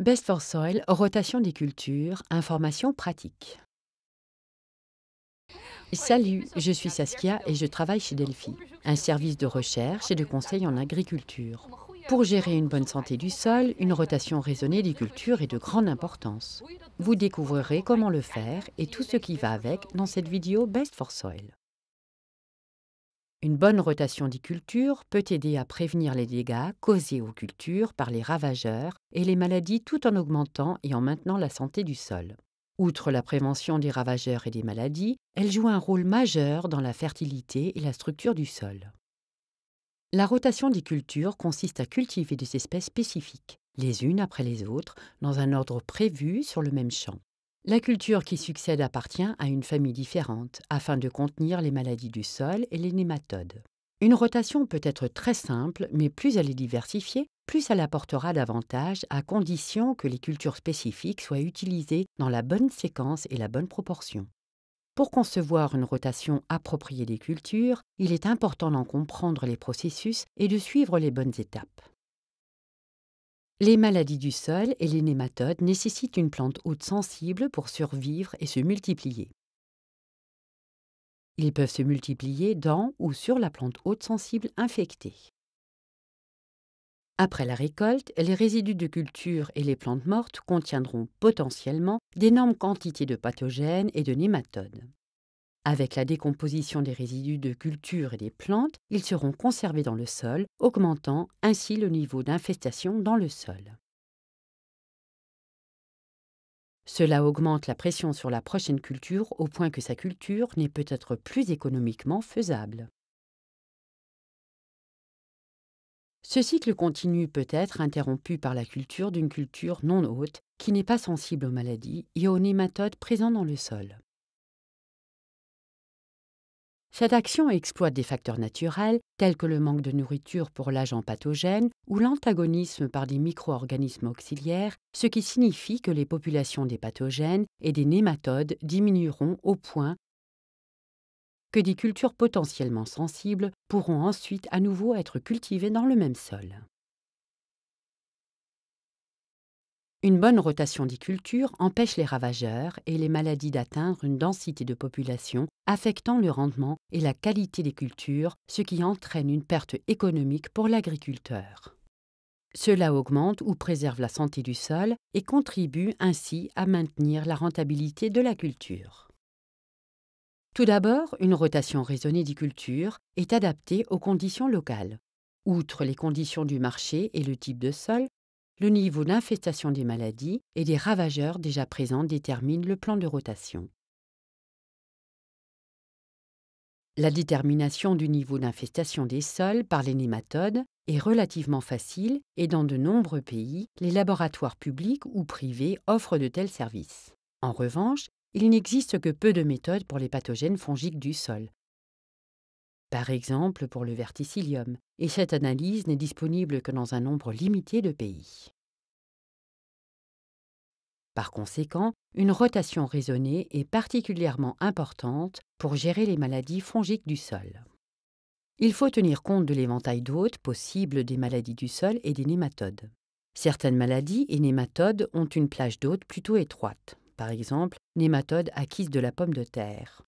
Best for Soil, rotation des cultures, informations pratiques. Salut, je suis Saskia et je travaille chez Delphi, un service de recherche et de conseil en agriculture. Pour gérer une bonne santé du sol, une rotation raisonnée des cultures est de grande importance. Vous découvrirez comment le faire et tout ce qui va avec dans cette vidéo Best for Soil. Une bonne rotation des cultures peut aider à prévenir les dégâts causés aux cultures par les ravageurs et les maladies tout en augmentant et en maintenant la santé du sol. Outre la prévention des ravageurs et des maladies, elle joue un rôle majeur dans la fertilité et la structure du sol. La rotation des cultures consiste à cultiver des espèces spécifiques, les unes après les autres, dans un ordre prévu sur le même champ. La culture qui succède appartient à une famille différente afin de contenir les maladies du sol et les nématodes. Une rotation peut être très simple, mais plus elle est diversifiée, plus elle apportera davantage, à condition que les cultures spécifiques soient utilisées dans la bonne séquence et la bonne proportion. Pour concevoir une rotation appropriée des cultures, il est important d'en comprendre les processus et de suivre les bonnes étapes. Les maladies du sol et les nématodes nécessitent une plante haute sensible pour survivre et se multiplier. Ils peuvent se multiplier dans ou sur la plante haute sensible infectée. Après la récolte, les résidus de culture et les plantes mortes contiendront potentiellement d'énormes quantités de pathogènes et de nématodes. Avec la décomposition des résidus de culture et des plantes, ils seront conservés dans le sol, augmentant ainsi le niveau d'infestation dans le sol. Cela augmente la pression sur la prochaine culture au point que sa culture n'est peut-être plus économiquement faisable. Ce cycle continu peut être interrompu par la culture d'une culture non haute qui n'est pas sensible aux maladies et aux nématodes présents dans le sol. Cette action exploite des facteurs naturels tels que le manque de nourriture pour l'agent pathogène ou l'antagonisme par des micro-organismes auxiliaires, ce qui signifie que les populations des pathogènes et des nématodes diminueront au point que des cultures potentiellement sensibles pourront ensuite à nouveau être cultivées dans le même sol. Une bonne rotation des cultures empêche les ravageurs et les maladies d'atteindre une densité de population affectant le rendement et la qualité des cultures, ce qui entraîne une perte économique pour l'agriculteur. Cela augmente ou préserve la santé du sol et contribue ainsi à maintenir la rentabilité de la culture. Tout d'abord, une rotation raisonnée des cultures est adaptée aux conditions locales. Outre les conditions du marché et le type de sol, le niveau d'infestation des maladies et des ravageurs déjà présents détermine le plan de rotation. La détermination du niveau d'infestation des sols par les nématodes est relativement facile et dans de nombreux pays, les laboratoires publics ou privés offrent de tels services. En revanche, il n'existe que peu de méthodes pour les pathogènes fongiques du sol, par exemple pour le verticillium, et cette analyse n'est disponible que dans un nombre limité de pays. Par conséquent, une rotation raisonnée est particulièrement importante pour gérer les maladies fongiques du sol. Il faut tenir compte de l'éventail d'hôtes possibles des maladies du sol et des nématodes. Certaines maladies et nématodes ont une plage d'hôtes plutôt étroite, par exemple nématodes acquises de la pomme de terre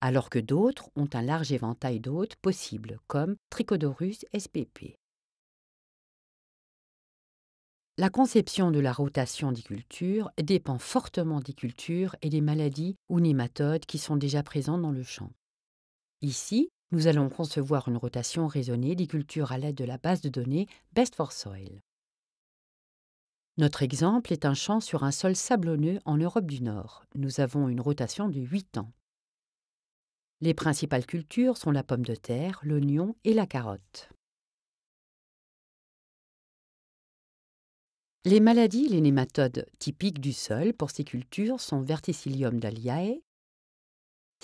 alors que d'autres ont un large éventail d'hôtes possibles, comme Trichodorus spp. La conception de la rotation des cultures dépend fortement des cultures et des maladies ou nématodes qui sont déjà présents dans le champ. Ici, nous allons concevoir une rotation raisonnée des cultures à l'aide de la base de données Best for Soil. Notre exemple est un champ sur un sol sablonneux en Europe du Nord. Nous avons une rotation de 8 ans. Les principales cultures sont la pomme de terre, l'oignon et la carotte. Les maladies, les nématodes typiques du sol pour ces cultures sont Verticillium d'Aliae,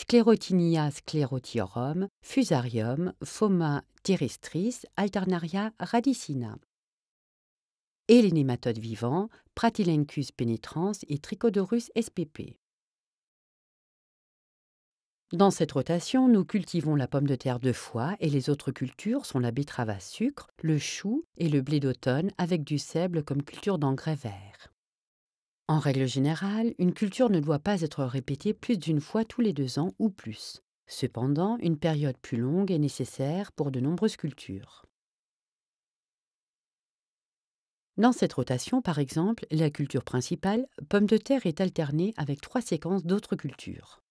Sclerotinia sclerotiorum, Fusarium, foma terrestris, Alternaria radicina. Et les nématodes vivants, Pratilencus penetrans et Trichodorus spp. Dans cette rotation, nous cultivons la pomme de terre deux fois et les autres cultures sont la betterave à sucre, le chou et le blé d'automne avec du sable comme culture d'engrais vert. En règle générale, une culture ne doit pas être répétée plus d'une fois tous les deux ans ou plus. Cependant, une période plus longue est nécessaire pour de nombreuses cultures. Dans cette rotation, par exemple, la culture principale, pomme de terre, est alternée avec trois séquences d'autres cultures.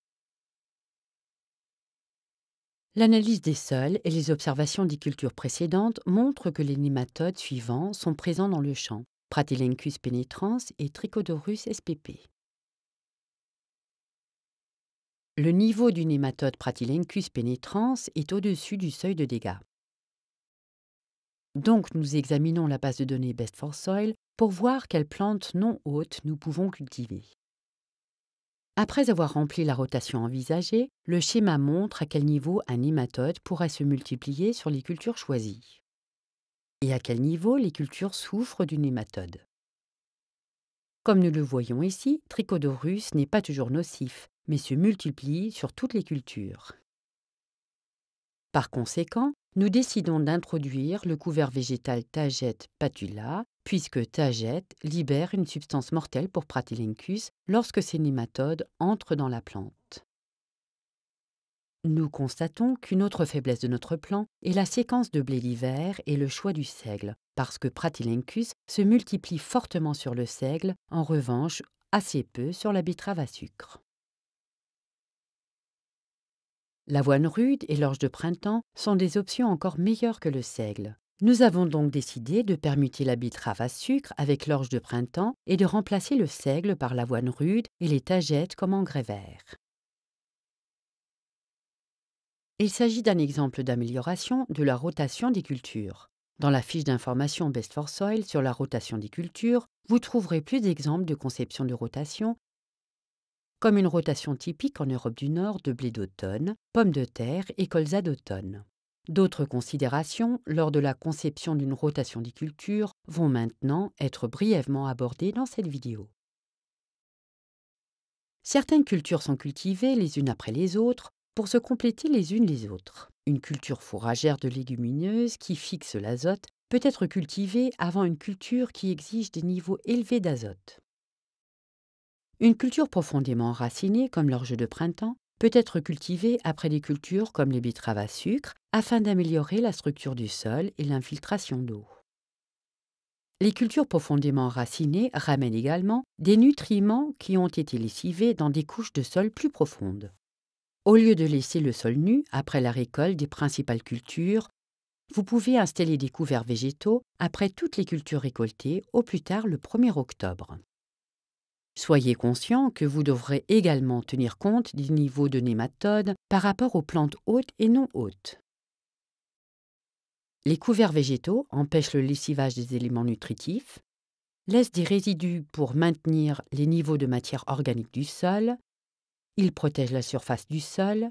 L'analyse des sols et les observations des cultures précédentes montrent que les nématodes suivants sont présents dans le champ, Pratylenchus penetrans et Trichodorus spp. Le niveau du nématode Pratylenchus penetrans est au-dessus du seuil de dégâts. Donc nous examinons la base de données Best for Soil pour voir quelles plantes non hautes nous pouvons cultiver. Après avoir rempli la rotation envisagée, le schéma montre à quel niveau un nématode pourrait se multiplier sur les cultures choisies et à quel niveau les cultures souffrent du nématode. Comme nous le voyons ici, Trichodorus n'est pas toujours nocif, mais se multiplie sur toutes les cultures. Par conséquent, nous décidons d'introduire le couvert végétal Tagette patula, puisque Tagette libère une substance mortelle pour Pratylencus lorsque ces nématodes entrent dans la plante. Nous constatons qu'une autre faiblesse de notre plan est la séquence de blé d'hiver et le choix du seigle, parce que Pratylencus se multiplie fortement sur le seigle, en revanche assez peu sur la bitrave à sucre. L'avoine rude et l'orge de printemps sont des options encore meilleures que le seigle. Nous avons donc décidé de permuter la bitrave à sucre avec l'orge de printemps et de remplacer le seigle par l'avoine rude et les tagettes comme engrais vert. Il s'agit d'un exemple d'amélioration de la rotation des cultures. Dans la fiche d'information Best for Soil sur la rotation des cultures, vous trouverez plus d'exemples de conception de rotation comme une rotation typique en Europe du Nord de blé d'automne, pommes de terre et colza d'automne. D'autres considérations, lors de la conception d'une rotation des cultures, vont maintenant être brièvement abordées dans cette vidéo. Certaines cultures sont cultivées les unes après les autres pour se compléter les unes les autres. Une culture fourragère de légumineuses qui fixe l'azote peut être cultivée avant une culture qui exige des niveaux élevés d'azote. Une culture profondément enracinée, comme l'orge de printemps, peut être cultivée après des cultures comme les bitraves à sucre afin d'améliorer la structure du sol et l'infiltration d'eau. Les cultures profondément enracinées ramènent également des nutriments qui ont été lessivés dans des couches de sol plus profondes. Au lieu de laisser le sol nu après la récolte des principales cultures, vous pouvez installer des couverts végétaux après toutes les cultures récoltées au plus tard le 1er octobre. Soyez conscient que vous devrez également tenir compte du niveau de nématodes par rapport aux plantes hautes et non hautes. Les couverts végétaux empêchent le lessivage des éléments nutritifs, laissent des résidus pour maintenir les niveaux de matière organique du sol, ils protègent la surface du sol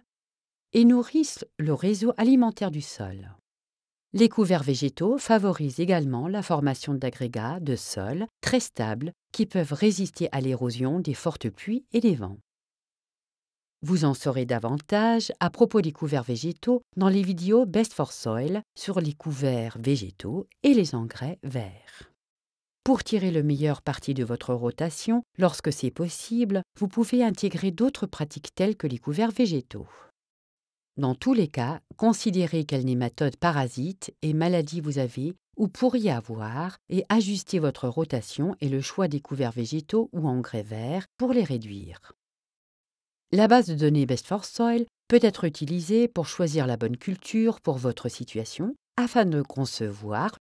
et nourrissent le réseau alimentaire du sol. Les couverts végétaux favorisent également la formation d'agrégats de sol très stables qui peuvent résister à l'érosion des fortes pluies et des vents. Vous en saurez davantage à propos des couverts végétaux dans les vidéos Best for Soil sur les couverts végétaux et les engrais verts. Pour tirer le meilleur parti de votre rotation, lorsque c'est possible, vous pouvez intégrer d'autres pratiques telles que les couverts végétaux. Dans tous les cas, considérez quelle nématodes parasite et maladie vous avez ou pourriez avoir et ajuster votre rotation et le choix des couverts végétaux ou engrais verts pour les réduire. La base de données Best for Soil peut être utilisée pour choisir la bonne culture pour votre situation afin de concevoir